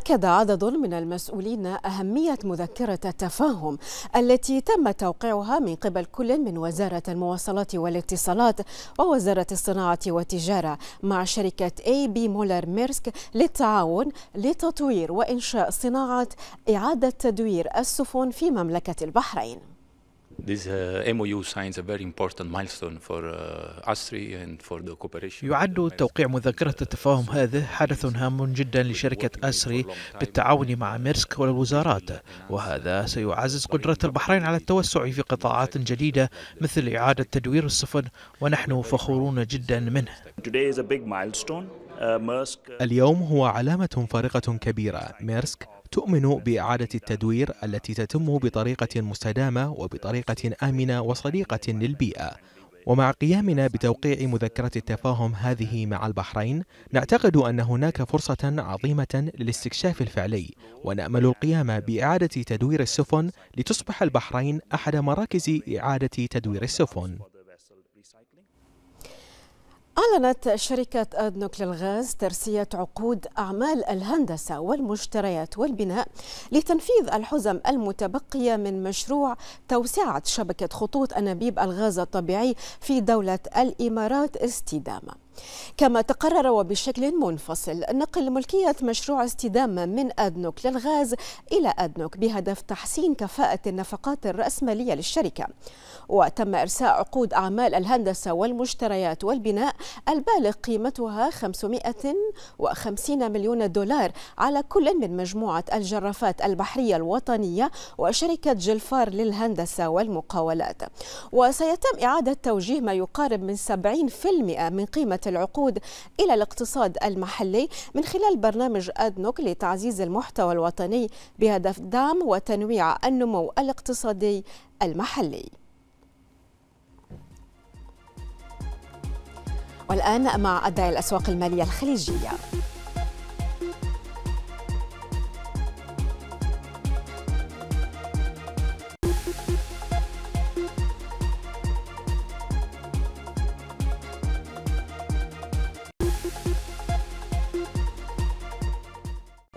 أكد عدد من المسؤولين أهمية مذكرة التفاهم التي تم توقيعها من قبل كل من وزارة المواصلات والاتصالات ووزارة الصناعة والتجارة مع شركة أي بي مولر ميرسك للتعاون لتطوير وإنشاء صناعة إعادة تدوير السفن في مملكة البحرين This uh, MOU a very important milestone for uh, for and the cooperation. يعد توقيع مذكرة التفاهم هذه حدث هام جدا لشركة أسري بالتعاون مع ميرسك والوزارات وهذا سيعزز قدرة البحرين على التوسع في قطاعات جديدة مثل إعادة تدوير السفن ونحن فخورون جدا منه uh, اليوم هو علامة فارقة كبيرة ميرسك تؤمن بإعادة التدوير التي تتم بطريقة مستدامة وبطريقة آمنة وصديقة للبيئة ومع قيامنا بتوقيع مذكرة التفاهم هذه مع البحرين، نعتقد أن هناك فرصة عظيمة للاستكشاف الفعلي، ونأمل القيام بإعادة تدوير السفن لتصبح البحرين أحد مراكز إعادة تدوير السفن. أعلنت شركة أدنوك للغاز ترسية عقود أعمال الهندسة والمشتريات والبناء لتنفيذ الحزم المتبقية من مشروع توسعة شبكة خطوط أنابيب الغاز الطبيعي في دولة الإمارات استدامة كما تقرر وبشكل منفصل نقل ملكية مشروع استدامة من أدنوك للغاز إلى أدنوك بهدف تحسين كفاءة النفقات الرأسمالية للشركة وتم إرساء عقود أعمال الهندسة والمشتريات والبناء البالغ قيمتها 550 مليون دولار على كل من مجموعة الجرافات البحرية الوطنية وشركة جلفار للهندسة والمقاولات وسيتم إعادة توجيه ما يقارب من 70% من قيمة العقود إلى الاقتصاد المحلي من خلال برنامج أدنوك لتعزيز المحتوى الوطني بهدف دعم وتنويع النمو الاقتصادي المحلي والآن مع أداء الأسواق المالية الخليجية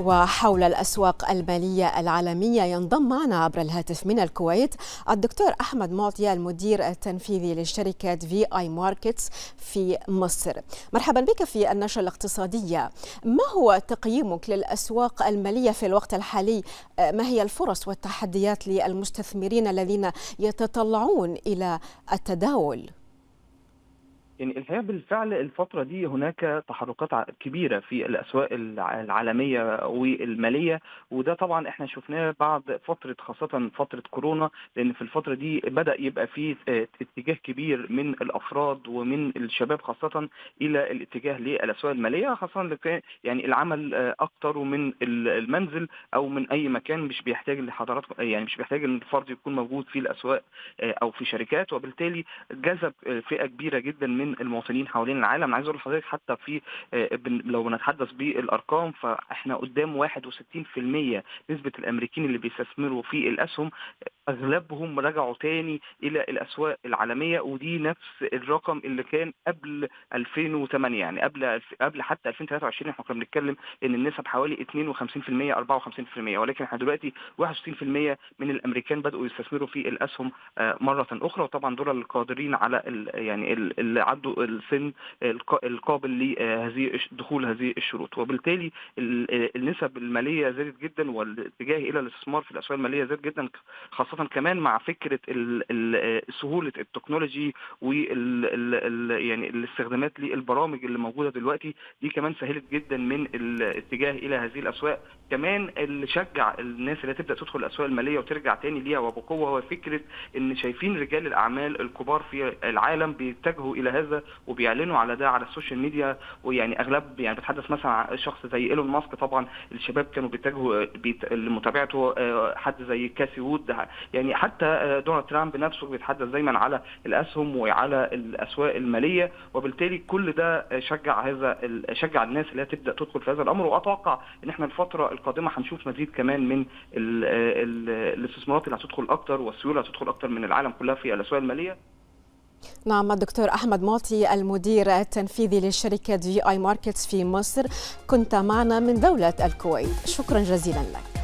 وحول الأسواق المالية العالمية ينضم معنا عبر الهاتف من الكويت الدكتور أحمد معطي المدير التنفيذي لشركة في آي ماركتس في مصر مرحبا بك في النشرة الاقتصادية ما هو تقييمك للأسواق المالية في الوقت الحالي آه، ما هي الفرص والتحديات للمستثمرين الذين يتطلعون إلى التداول؟ يعني الحقيقه بالفعل الفتره دي هناك تحركات كبيره في الاسواق العالميه والماليه وده طبعا احنا شفناه بعد فتره خاصه فتره كورونا لان في الفتره دي بدا يبقى في اتجاه كبير من الافراد ومن الشباب خاصه الى الاتجاه للاسواق الماليه خاصه يعني العمل اكتر من المنزل او من اي مكان مش بيحتاج لحضرات يعني مش بيحتاج ان الفرد يكون موجود في الاسواق آه، او في شركات وبالتالي جذب آه، فئه كبيره جدا من من المواطنين حوالين العالم عايز اقول لحضرتك حتى في آه، لو بنتحدث بالارقام فاحنا قدام 61% نسبه الامريكيين اللي بيستثمروا في الاسهم اغلبهم رجعوا تاني الى الاسواق العالميه ودي نفس الرقم اللي كان قبل 2008 يعني قبل قبل حتى 2023 احنا كنا بنتكلم ان النسب حوالي 52% 54% ولكن احنا دلوقتي 61% من الامريكان بداوا يستثمروا في الاسهم آه، مره اخرى وطبعا دول القادرين على يعني اللي عدوا السن القابل لهذه دخول هذه الشروط وبالتالي النسب الماليه زادت جدا والاتجاه الى الاستثمار في الاسواق الماليه زاد جدا خاصه خاصة كمان مع فكرة آه، سهولة التكنولوجي وال يعني الاستخدامات للبرامج اللي موجودة دلوقتي دي كمان سهلت جدا من الاتجاه إلى هذه الأسواق كمان اللي شجع الناس اللي تبدأ تدخل الأسواق المالية وترجع تاني ليها وبقوة هو فكرة إن شايفين رجال الأعمال الكبار في العالم بيتجهوا إلى هذا وبيعلنوا على ده على السوشيال ميديا ويعني أغلب يعني بتحدث مثلا شخص زي إيلون ماسك طبعا الشباب كانوا بيتجهوا بيت... لمتابعته آه، حد زي كاسي وود يعني حتى آه، دونالد ترامب نفسه بيتحدث دايما على الاسهم وعلى الاسواق الماليه وبالتالي كل ده شجع هذا شجع الناس اللي تبدا تدخل في هذا الامر واتوقع ان احنا الفتره القادمه هنشوف مزيد كمان من الاستثمارات اللي هتدخل اكتر والسيوله هتدخل اكتر من العالم كلها في الاسواق الماليه نعم الدكتور أحمد معطي المدير التنفيذي لشركة جي آي ماركتس في مصر كنت معنا من دولة الكويت شكرا جزيلا لك